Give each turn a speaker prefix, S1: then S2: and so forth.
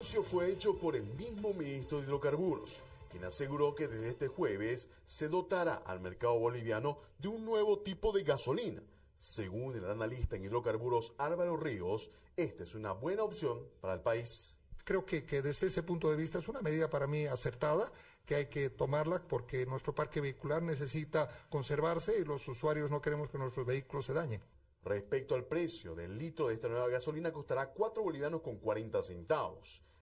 S1: El anuncio fue hecho por el mismo ministro de Hidrocarburos, quien aseguró que desde este jueves se dotará al mercado boliviano de un nuevo tipo de gasolina. Según el analista en hidrocarburos Álvaro Ríos, esta es una buena opción para el país.
S2: Creo que, que desde ese punto de vista es una medida para mí acertada, que hay que tomarla porque nuestro parque vehicular necesita conservarse y los usuarios no queremos que nuestros vehículos se dañen.
S1: Respecto al precio del litro de esta nueva gasolina, costará 4 bolivianos con 40 centavos.